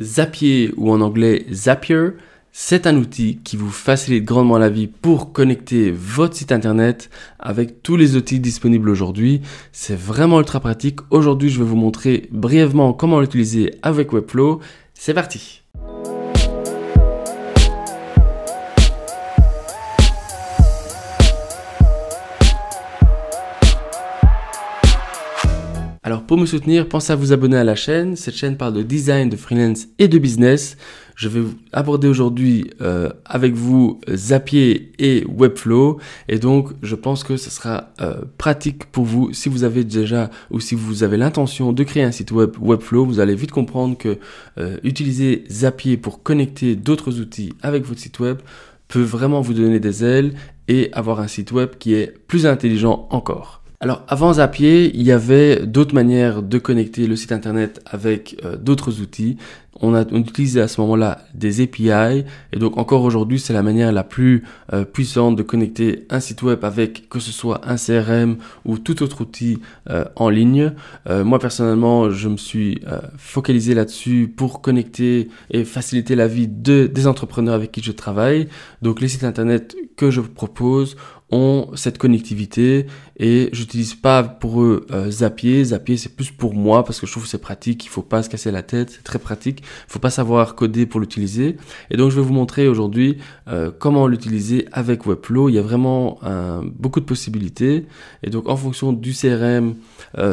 Zapier ou en anglais Zapier, c'est un outil qui vous facilite grandement la vie pour connecter votre site internet avec tous les outils disponibles aujourd'hui. C'est vraiment ultra pratique. Aujourd'hui, je vais vous montrer brièvement comment l'utiliser avec Webflow. C'est parti Alors pour me soutenir, pensez à vous abonner à la chaîne. Cette chaîne parle de design, de freelance et de business. Je vais vous aborder aujourd'hui euh, avec vous Zapier et Webflow. Et donc je pense que ce sera euh, pratique pour vous si vous avez déjà ou si vous avez l'intention de créer un site web Webflow. Vous allez vite comprendre que euh, utiliser Zapier pour connecter d'autres outils avec votre site web peut vraiment vous donner des ailes et avoir un site web qui est plus intelligent encore. Alors avant Zapier, il y avait d'autres manières de connecter le site internet avec euh, d'autres outils. On, a, utilisé utilisait à ce moment-là des API et donc encore aujourd'hui c'est la manière la plus euh, puissante de connecter un site web avec que ce soit un CRM ou tout autre outil euh, en ligne. moi personnellement je me suis focalisé là-dessus pour connecter et faciliter la vie des entrepreneurs avec qui je travaille. Donc les sites internet que je propose ont cette connectivité et j'utilise pas pour eux euh, Zapier. Zapier c'est plus pour moi parce que je trouve que c'est pratique, il faut pas se casser la tête, c'est très pratique, il faut pas savoir coder pour l'utiliser. Et donc je vais vous montrer aujourd'hui euh, comment l'utiliser avec Webflow. Il y a vraiment euh, beaucoup de possibilités et donc en fonction du CRM,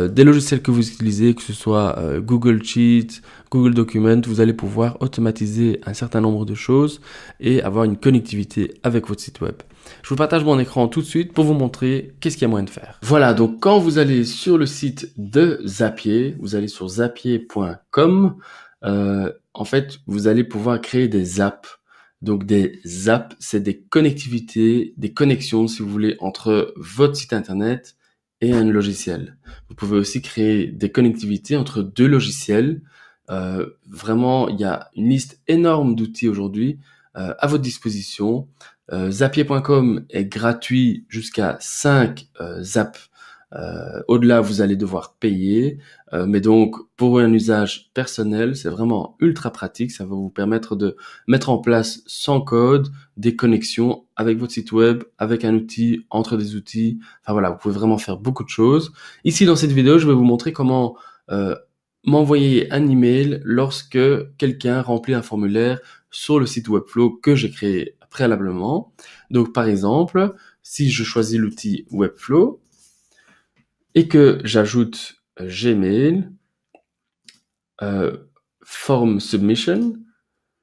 des logiciels que vous utilisez, que ce soit Google Sheet, Google Document, vous allez pouvoir automatiser un certain nombre de choses et avoir une connectivité avec votre site web. Je vous partage mon écran tout de suite pour vous montrer qu'est-ce qu'il y a moyen de faire. Voilà, donc quand vous allez sur le site de Zapier, vous allez sur zapier.com, euh, en fait, vous allez pouvoir créer des apps. Donc des apps, c'est des connectivités, des connexions, si vous voulez, entre votre site internet et un logiciel. Vous pouvez aussi créer des connectivités entre deux logiciels. Euh, vraiment, il y a une liste énorme d'outils aujourd'hui euh, à votre disposition. Euh, zapier.com est gratuit jusqu'à 5 euh, zaps euh, Au-delà, vous allez devoir payer. mais donc, pour un usage personnel, c'est vraiment ultra pratique. Ça va vous permettre de mettre en place sans code des connexions avec votre site web, avec un outil, entre des outils. Enfin voilà, vous pouvez vraiment faire beaucoup de choses. Ici, dans cette vidéo, je vais vous montrer comment m'envoyer un email lorsque quelqu'un remplit un formulaire sur le site Webflow que j'ai créé préalablement. Donc par exemple, si je choisis l'outil Webflow et que j'ajoute euh, Gmail, euh, Form Submission,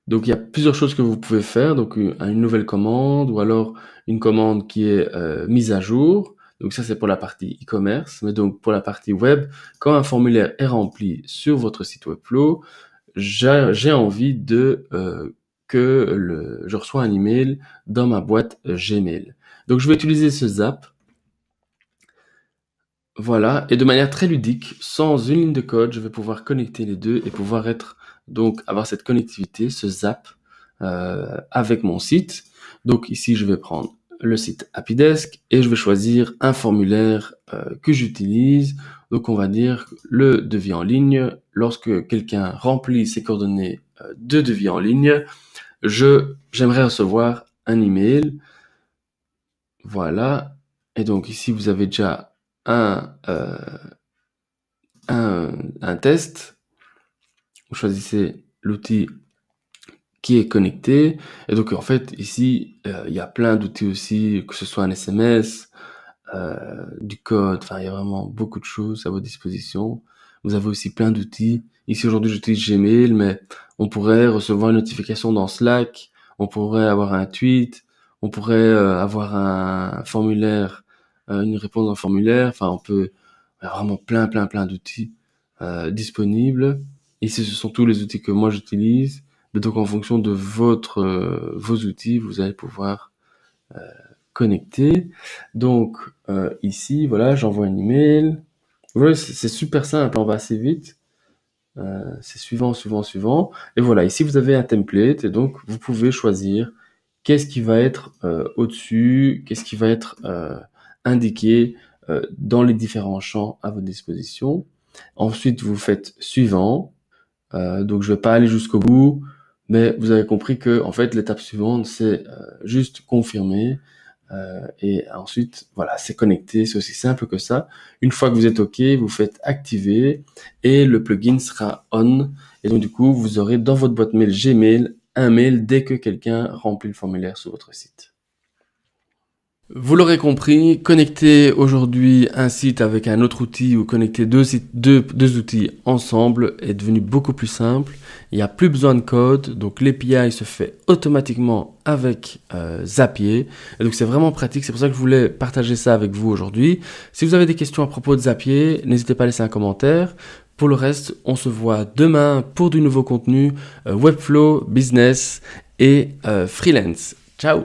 donc il y a plusieurs choses que vous pouvez faire, donc une, nouvelle commande ou alors une commande qui est euh, mise à jour. Donc ça c'est pour la partie e-commerce, mais donc pour la partie web, quand un formulaire est rempli sur votre site Webflow, j'ai envie de euh, que le, je reçois un email dans ma boîte Gmail. Donc je vais utiliser ce zap. Voilà, et de manière très ludique, sans une ligne de code, je vais pouvoir connecter les deux et pouvoir être donc avoir cette connectivité, ce zap euh, avec mon site. Donc ici, je vais prendre le site desk et je vais choisir un formulaire euh, que j'utilise. Donc on va dire le devis en ligne. Lorsque quelqu'un remplit ses coordonnées de devis en ligne. Je, j'aimerais recevoir un email. Voilà. Et donc ici, vous avez déjà euh, un, un, test. Vous choisissez l'outil qui est connecté. Et donc en fait, ici, euh, il y a plein d'outils aussi, que ce soit un SMS, euh, du code, enfin il y a vraiment beaucoup de choses à votre disposition. Vous avez aussi plein d'outils. Ici aujourd'hui j'utilise Gmail, mais on pourrait recevoir une notification dans Slack, on pourrait avoir un tweet, on pourrait euh, avoir un formulaire, euh, une réponse en formulaire. Enfin, on peut vraiment plein, plein, plein d'outils euh, disponibles. Ici, ce sont tous les outils que moi j'utilise. Mais donc, en fonction de votre vos outils, vous allez pouvoir connecter. Donc, ici, voilà, j'envoie un email c'est super simple, on va assez vite. Euh, c'est suivant, suivant, suivant. Et voilà, ici vous avez un template et donc vous pouvez choisir qu'est-ce qui va être euh, au-dessus, qu'est-ce qui va être euh, indiqué dans les différents champs à votre disposition. Ensuite, vous faites suivant. donc je ne vais pas aller jusqu'au bout, mais vous avez compris que en fait l'étape suivante c'est juste confirmer euh, et ensuite, voilà, c'est connecté, c'est aussi simple que ça. Une fois que vous êtes OK, vous faites activer et le plugin sera on. Et donc du coup, vous aurez dans votre boîte mail Gmail un mail dès que quelqu'un remplit le formulaire sur votre site. Vous l'aurez compris, connecter aujourd'hui un site avec un autre outil ou connecter deux, sites, deux, deux outils ensemble est devenu beaucoup plus simple. Il n'y a plus besoin de code, donc l'API se fait automatiquement avec euh, Zapier. Et donc c'est vraiment pratique, c'est pour ça que je voulais partager ça avec vous aujourd'hui. Si vous avez des questions à propos de Zapier, n'hésitez pas à laisser un commentaire. Pour le reste, on se voit demain pour du nouveau contenu euh, Webflow, business et euh, freelance. Ciao